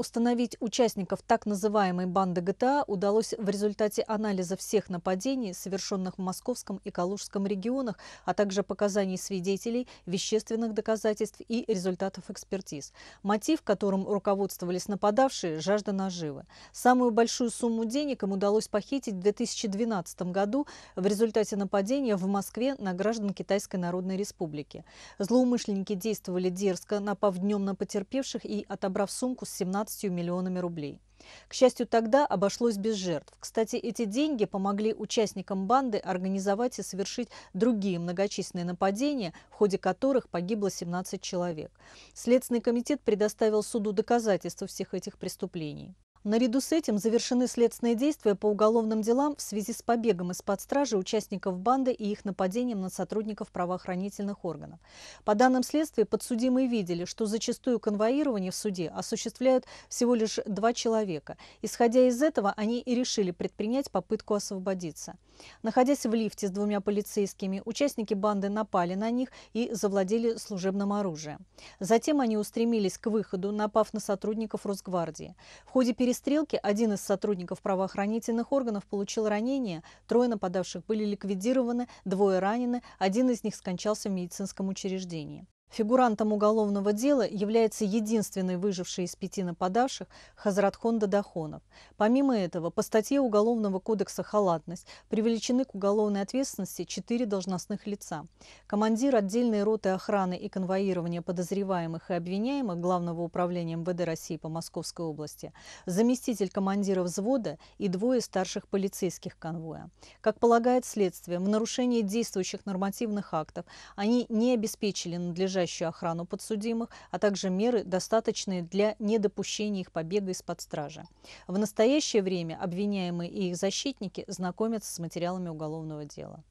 Установить участников так называемой банды ГТА удалось в результате анализа всех нападений, совершенных в Московском и Калужском регионах, а также показаний свидетелей, вещественных доказательств и результатов экспертиз. Мотив, которым руководствовались нападавшие – жажда наживы. Самую большую сумму денег им удалось похитить в 2012 году в результате нападения в Москве на граждан Китайской Народной Республики. Злоумышленники действовали дерзко, напав днем на потерпевших и отобрав сумку с 17 15 миллионами рублей. К счастью, тогда обошлось без жертв. Кстати, эти деньги помогли участникам банды организовать и совершить другие многочисленные нападения, в ходе которых погибло 17 человек. Следственный комитет предоставил суду доказательства всех этих преступлений. Наряду с этим завершены следственные действия по уголовным делам в связи с побегом из-под стражи участников банды и их нападением на сотрудников правоохранительных органов. По данным следствия, подсудимые видели, что зачастую конвоирование в суде осуществляют всего лишь два человека. Исходя из этого, они и решили предпринять попытку освободиться. Находясь в лифте с двумя полицейскими, участники банды напали на них и завладели служебным оружием. Затем они устремились к выходу, напав на сотрудников Росгвардии. В ходе перед перестрелке один из сотрудников правоохранительных органов получил ранение, трое нападавших были ликвидированы, двое ранены, один из них скончался в медицинском учреждении. Фигурантом уголовного дела является единственный выживший из пяти нападавших Хазратхон Дадахонов. Помимо этого, по статье Уголовного кодекса «Халатность» привлечены к уголовной ответственности четыре должностных лица. Командир отдельной роты охраны и конвоирования подозреваемых и обвиняемых Главного управления МВД России по Московской области, заместитель командира взвода и двое старших полицейских конвоя. Как полагает следствие, в нарушении действующих нормативных актов они не обеспечили надлежащее надлежащую охрану подсудимых, а также меры, достаточные для недопущения их побега из-под стражи. В настоящее время обвиняемые и их защитники знакомятся с материалами уголовного дела.